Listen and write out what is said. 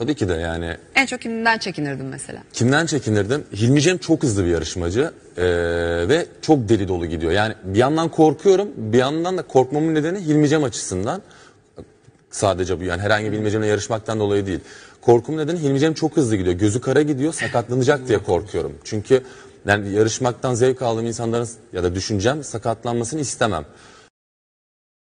Tabii ki de yani. En çok kimden çekinirdim mesela? Kimden çekinirdim? Hilmi Cem çok hızlı bir yarışmacı ee, ve çok deli dolu gidiyor. Yani bir yandan korkuyorum bir yandan da korkmamın nedeni Hilmi Cem açısından. Sadece bu yani herhangi bir bilmecemle yarışmaktan dolayı değil. Korkum nedeni Hilmi Cem çok hızlı gidiyor. Gözü kara gidiyor sakatlanacak diye korkuyorum. Çünkü yani yarışmaktan zevk aldığım insanların ya da düşüncem sakatlanmasını istemem.